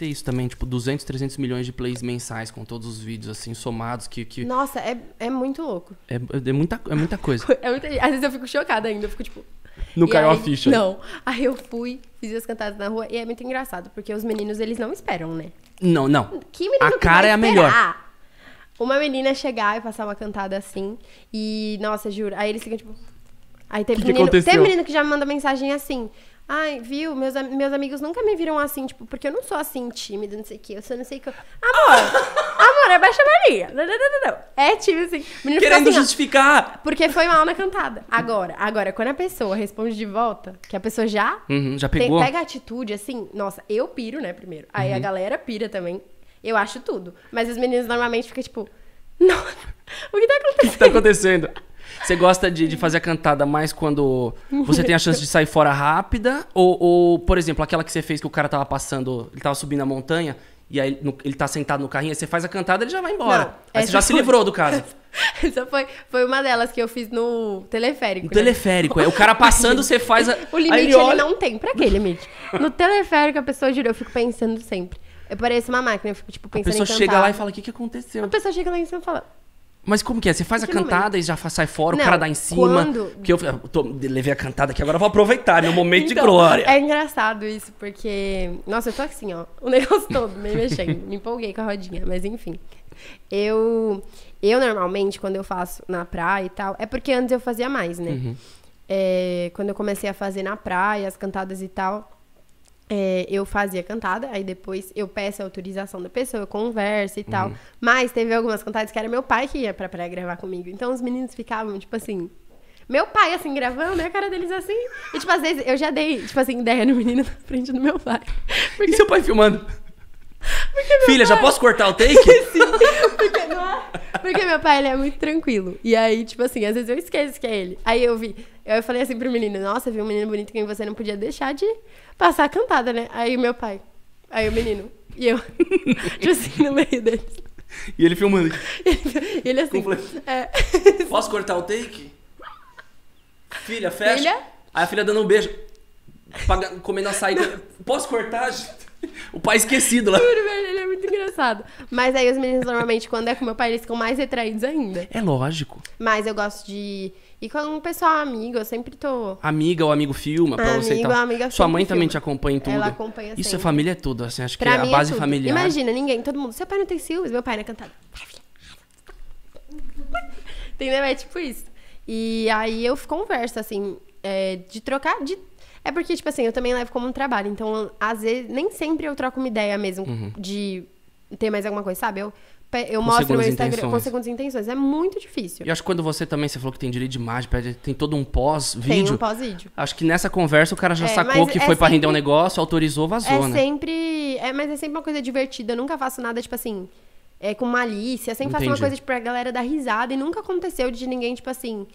ter isso também, tipo, 200, 300 milhões de plays mensais com todos os vídeos, assim, somados. que, que... Nossa, é, é muito louco. É, é, muita, é muita coisa. é muita... Às vezes eu fico chocada ainda, eu fico tipo. Não e caiu aí, a ficha. Não. Aí eu fui, fiz as cantadas na rua e é muito engraçado, porque os meninos, eles não esperam, né? Não, não. Que menino A que cara é a melhor. Uma menina chegar e passar uma cantada assim e, nossa, juro. Aí eles ficam tipo. Aí teve, que menino, que teve menino que já me manda mensagem assim. Ai, viu? Meus, meus amigos nunca me viram assim, tipo, porque eu não sou assim, tímida, não sei o quê. Eu sou não sei o que. Amor! amor, abaixa a Maria. Não, não, não, não. É tímido assim. Menino Querendo assim, justificar! Ó, porque foi mal na cantada. Agora, agora, quando a pessoa responde de volta, que a pessoa já. Uhum, já pegou. Tem, pega a atitude assim. Nossa, eu piro, né, primeiro. Aí uhum. a galera pira também. Eu acho tudo. Mas os meninos normalmente ficam tipo. Não, tá o que tá acontecendo? O que tá acontecendo? Você gosta de, de fazer a cantada mais quando você tem a chance de sair fora rápida? Ou, ou, por exemplo, aquela que você fez que o cara tava passando, ele tava subindo a montanha e aí no, ele tá sentado no carrinho, aí você faz a cantada ele já vai embora. Não, aí é você já foi... se tipo- livrou do cara. Essa foi, foi uma delas que eu fiz no teleférico. No né? teleférico, é. O cara passando, você faz a. O limite ele, olha... ele, não tem. Pra que limite? No teleférico, a pessoa jura, eu fico pensando sempre. Eu pareço uma máquina, eu fico, tipo, pensando A pessoa chega lá e fala, o que, que aconteceu? A pessoa chega lá em cima e fala, mas como que é? Você faz a cantada e já sai fora, não, o cara dá em cima. Quando... Porque eu, eu tô, levei a cantada aqui, agora vou aproveitar meu momento então, de glória. É engraçado isso, porque. Nossa, eu tô assim, ó. O negócio todo, meio mexendo. me empolguei com a rodinha, mas enfim. Eu. Eu normalmente, quando eu faço na praia e tal, é porque antes eu fazia mais, né? Uhum. É, quando eu comecei a fazer na praia, as cantadas e tal. É, eu fazia cantada, aí depois eu peço a autorização da pessoa, eu converso e tal. Uhum. Mas teve algumas cantadas que era meu pai que ia pra praia gravar comigo. Então os meninos ficavam, tipo assim. Meu pai, assim, gravando, né? A cara deles assim. E, tipo, às vezes eu já dei, tipo assim, ideia no menino na frente do meu pai. Porque... E seu pai filmando? Filha, pai... já posso cortar o take? Sim, porque, não é porque meu pai, ele é muito tranquilo. E aí, tipo assim, às vezes eu esqueço que é ele. Aí eu vi, eu falei assim pro menino, nossa, vi um menino bonito que você não podia deixar de passar a cantada, né? Aí meu pai, aí o menino, e eu, tipo assim, no meio deles. E ele filmando. Ele, ele assim. É. Posso cortar o take? Filha, fecha. Filha? Aí a filha dando um beijo. comendo açaí. Não. Posso cortar? O pai esquecido lá. Juro, mas aí os meninos, normalmente, quando é com meu pai, eles ficam mais retraídos ainda. É lógico. Mas eu gosto de ir com um pessoal amigo, eu sempre tô. Amiga ou amigo filma, pra amigo, você e Amiga Sua mãe filma. também te acompanha em tudo. Ela acompanha Isso é família toda, assim, acho pra que é a é base é familiar. Imagina, ninguém, todo mundo. Seu pai não tem ciúmes, meu pai não é cantado. Entendeu? É tipo isso. E aí eu converso, assim, é, de trocar. De... É porque, tipo assim, eu também levo como um trabalho. Então, às vezes, nem sempre eu troco uma ideia mesmo uhum. de ter mais alguma coisa, sabe? Eu, eu mostro meu Instagram intenções. com segundas intenções. É muito difícil. E acho que quando você também, você falou que tem direito de imagem, tem todo um pós-vídeo. Tem um pós-vídeo. Acho que nessa conversa o cara já é, sacou que é foi sempre... pra render um negócio, autorizou, vazou, é né? Sempre... É, mas é sempre uma coisa divertida. Eu nunca faço nada, tipo assim, é, com malícia. sempre Entendi. faço uma coisa, tipo, pra galera dar risada. E nunca aconteceu de ninguém, tipo assim...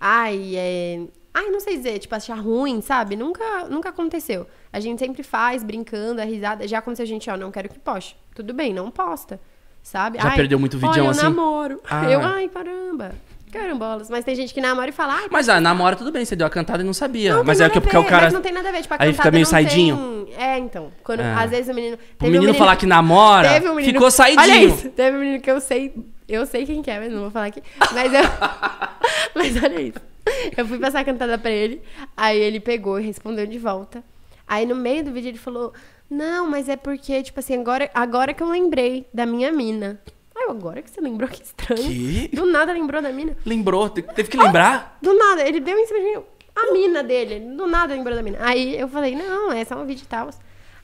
Ai, é Ai, não sei dizer, tipo, achar ruim, sabe? Nunca, nunca aconteceu. A gente sempre faz, brincando, a é risada. Já aconteceu, gente, ó, não quero que poste. Tudo bem, não posta. Sabe? Já ai, perdeu muito vídeo assim? Eu namoro. Ah. Eu, ai, caramba. Carambolas. Mas tem gente que namora e fala. mas tá ah, namora tudo bem, você deu a cantada e não sabia. Não, mas é que porque o cara. Mas não tem nada a ver, tipo, a Aí fica meio saidinho. Tem... É, então. Quando, é. Às vezes o menino. o menino, um menino, falar que namora, teve um menino... ficou saidinho. Olha isso. Teve um menino que eu sei. Eu sei quem que é, mas não vou falar aqui. Mas eu. mas olha isso. Eu fui passar a cantada pra ele, aí ele pegou e respondeu de volta. Aí no meio do vídeo ele falou: Não, mas é porque, tipo assim, agora, agora que eu lembrei da minha mina. Ai, agora que você lembrou, que estranho. Que? Do nada lembrou da mina. Lembrou? Teve que lembrar? Ah, do nada, ele deu em cima de mim. A mina dele, do nada lembrou da mina. Aí eu falei, não, é só um vídeo e tal.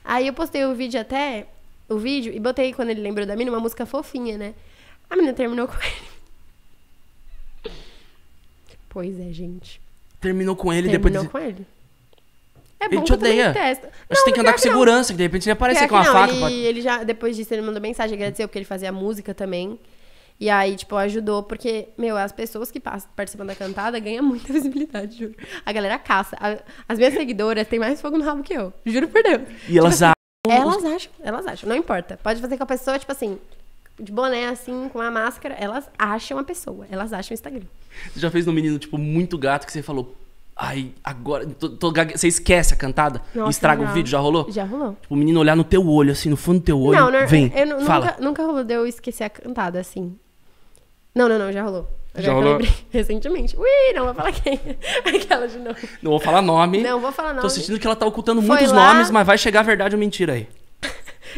Aí eu postei o vídeo até, o vídeo, e botei quando ele lembrou da mina uma música fofinha, né? A mina terminou com ele. Pois é, gente. Terminou com ele Terminou depois. Terminou com ele. É ele bom te odeia. Acho que tem que andar com segurança, que de repente ele aparecer com uma não, faca. Ele, pra... ele já, depois disso, ele mandou mensagem, agradeceu, porque ele fazia música também. E aí, tipo, ajudou, porque, meu, as pessoas que participam da cantada ganham muita visibilidade, juro. A galera caça. A, as minhas seguidoras têm mais fogo no rabo que eu, juro por Deus. E tipo elas assim, acham. Elas acham, elas acham, não importa. Pode fazer com a pessoa, tipo assim, de boné, assim, com a máscara, elas acham a pessoa, elas acham o Instagram. Você já fez no menino, tipo, muito gato que você falou, ai, agora. Tô, tô Você esquece a cantada? Nossa, estraga não. o vídeo? Já rolou? Já rolou. Tipo, o menino olhar no teu olho, assim, no fundo do teu olho. Não, não vem. Eu, eu fala. Nunca, nunca rolou de eu esquecer a cantada, assim. Não, não, não, já rolou. Eu já rolou? recentemente. Ui, não vou falar quem. É. Aquela de novo. Não vou falar nome. Não vou falar nome. Tô sentindo que ela tá ocultando Foi muitos lá... nomes, mas vai chegar a verdade ou mentira aí.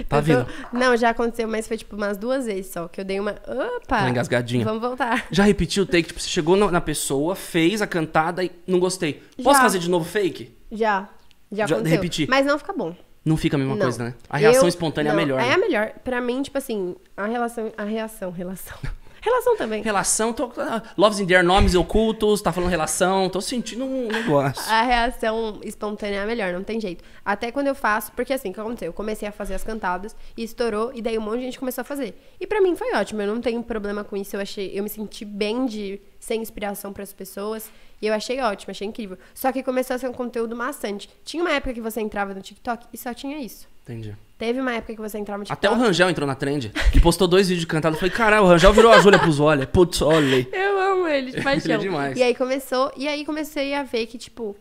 Tá então, vindo. Tô... Não, já aconteceu, mas foi tipo umas duas vezes só. Que eu dei uma. Opa! Tá engasgadinha. Vamos voltar. Já repetiu o take? Tipo, você chegou na pessoa, fez a cantada e não gostei. Posso já. fazer de novo fake? Já. Já, já Repetir. Mas não fica bom. Não fica a mesma não. coisa, né? A reação eu... espontânea não, é a melhor. É né? a melhor. Pra mim, tipo assim, a relação. A reação, relação. Relação também. Relação, tô. Ah, Loves in their nomes ocultos, tá falando relação, tô sentindo um negócio. A reação espontânea é a melhor, não tem jeito. Até quando eu faço, porque assim, o que aconteceu? Eu comecei a fazer as cantadas e estourou, e daí um monte de gente começou a fazer. E para mim foi ótimo, eu não tenho problema com isso, eu achei, eu me senti bem de ser inspiração para as pessoas. E eu achei ótimo, achei incrível. Só que começou a ser um conteúdo maçante. Tinha uma época que você entrava no TikTok e só tinha isso. Entendi. Teve uma época que você entrava no tipo, TikTok. Até o Rangel entrou na trend, que postou dois vídeos cantados. Eu falei, caralho, o Rangel virou a Júlia pros olhos. Putz, olhei. Eu amo ele, de paixão. ele é demais. E aí começou, e aí comecei a ver que, tipo,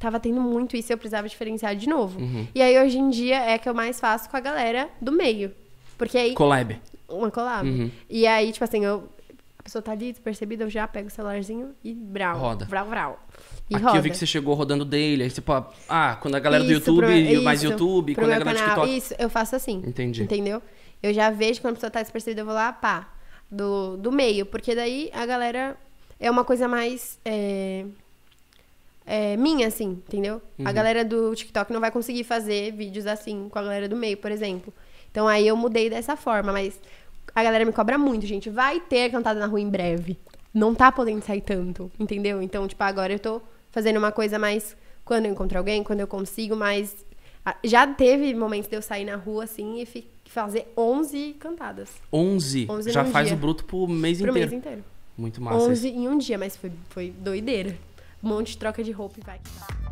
tava tendo muito isso e eu precisava diferenciar de novo. Uhum. E aí hoje em dia é que eu mais faço com a galera do meio. Porque aí. Collab. Uma collab. Uhum. E aí, tipo assim, eu a pessoa tá ali despercebida, eu já pego o celularzinho e brau. Roda. Brau, brau. E Aqui roda. eu vi que você chegou rodando daily. Aí tipo, ah, quando a galera isso, do YouTube, é meu, mais YouTube, quando a galera do TikTok. Isso, eu faço assim. Entendi. Entendeu? Eu já vejo quando a pessoa tá despercebida, eu vou lá, pá, do, do meio. Porque daí a galera é uma coisa mais. É, é, minha, assim, entendeu? Uhum. A galera do TikTok não vai conseguir fazer vídeos assim com a galera do meio, por exemplo. Então aí eu mudei dessa forma, mas a galera me cobra muito, gente. Vai ter cantada na rua em breve. Não tá podendo sair tanto, entendeu? Então, tipo, agora eu tô fazendo uma coisa mais quando eu encontro alguém, quando eu consigo, mas ah, já teve momentos de eu sair na rua assim e fazer 11 cantadas. 11? 11 já faz dia. o bruto pro mês pro inteiro. Pro mês inteiro. Muito massa. 11 isso. em um dia, mas foi, foi doideira. Um monte de troca de roupa e vai que tá.